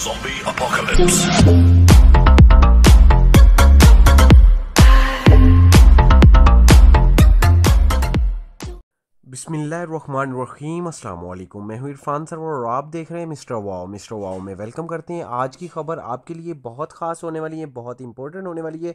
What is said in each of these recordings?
Zombie Apocalypse. बिसमीम अल्लाम मैं हूं इरफान सरवर और आप देख रहे हैं मिस्टर वाओ मिस्टर वाओ में वेलकम करते हैं आज की खबर आपके लिए बहुत ख़ास होने वाली है बहुत इंपॉर्टेंट होने वाली है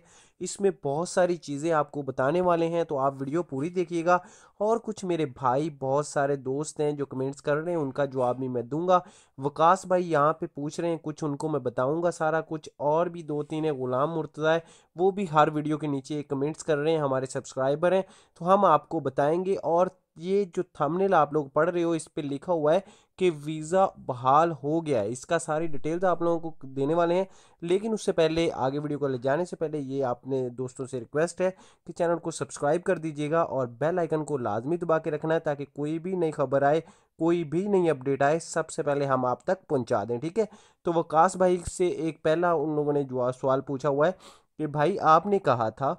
इसमें बहुत सारी चीज़ें आपको बताने वाले हैं तो आप वीडियो पूरी देखिएगा और कुछ मेरे भाई बहुत सारे दोस्त हैं जो कमेंट्स कर रहे हैं उनका जवाब भी मैं दूंगा वकास भाई यहाँ पर पूछ रहे हैं कुछ उनको मैं बताऊँगा सारा कुछ और भी दो तीन है ग़ुलाम मुर्तज़ा है वो भी हर वीडियो के नीचे कमेंट्स कर रहे हैं हमारे सब्सक्राइबर हैं तो हम आपको बताएँगे और ये जो थंबनेल आप लोग पढ़ रहे हो इस पर लिखा हुआ है कि वीज़ा बहाल हो गया है इसका सारी डिटेल्स आप लोगों को देने वाले हैं लेकिन उससे पहले आगे वीडियो को ले जाने से पहले ये आपने दोस्तों से रिक्वेस्ट है कि चैनल को सब्सक्राइब कर दीजिएगा और बेल आइकन को लाजमी दबा के रखना है ताकि कोई भी नई खबर आए कोई भी नई अपडेट आए सबसे पहले हम आप तक पहुँचा दें ठीक है तो वकास भाई से एक पहला उन लोगों ने जो सवाल पूछा हुआ है कि भाई आपने कहा था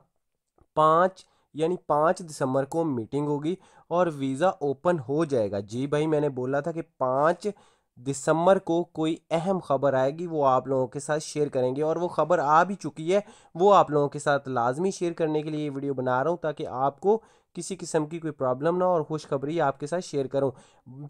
पाँच यानी पाँच दिसंबर को मीटिंग होगी और वीज़ा ओपन हो जाएगा जी भाई मैंने बोला था कि पाँच दिसंबर को कोई अहम खबर आएगी वो आप लोगों के साथ शेयर करेंगे और वो खबर आ भी चुकी है वो आप लोगों के साथ लाजमी शेयर करने के लिए ये वीडियो बना रहा हूँ ताकि आपको किसी किस्म की कोई प्रॉब्लम ना और खुशखबरी आपके साथ शेयर करूँ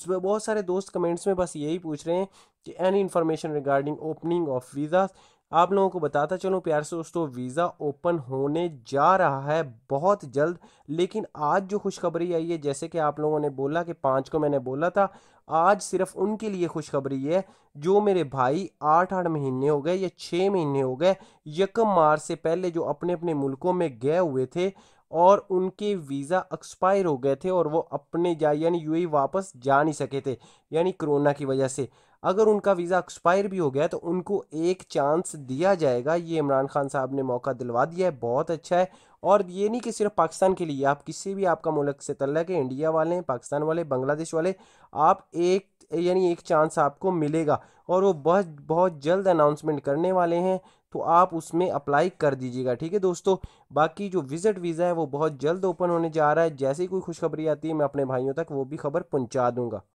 बहुत सारे दोस्त कमेंट्स में बस यही पूछ रहे हैं कि any information regarding opening of visa आप लोगों को बताता चलूँ प्यार से दोस्तों वीज़ा ओपन होने जा रहा है बहुत जल्द लेकिन आज जो खुशखबरी आई है जैसे कि आप लोगों ने बोला कि पाँच को मैंने बोला था आज सिर्फ उनके लिए खुशखबरी है जो मेरे भाई आठ आठ महीने हो गए या छः महीने हो गए यकम मार्च से पहले जो अपने अपने मुल्कों में गए हुए थे और उनके वीज़ा एक्सपायर हो गए थे और वो अपने जा यानी यूएई वापस जा नहीं सके थे यानी कोरोना की वजह से अगर उनका वीज़ा एक्सपायर भी हो गया तो उनको एक चांस दिया जाएगा ये इमरान खान साहब ने मौका दिलवा दिया है बहुत अच्छा है और ये नहीं कि सिर्फ पाकिस्तान के लिए आप किसी भी आपका मुल्क से तल्ला के इंडिया वाले पाकिस्तान वाले बांग्लादेश वाले आप एक यानी एक चांस आपको मिलेगा और वो बहुत बहुत जल्द अनाउंसमेंट करने वाले हैं तो आप उसमें अप्लाई कर दीजिएगा ठीक है दोस्तों बाकी जो विज़िट वीज़ा है वो बहुत जल्द ओपन होने जा रहा है जैसे ही कोई खुशखबरी आती है मैं अपने भाइयों तक वो भी खबर पहुंचा दूंगा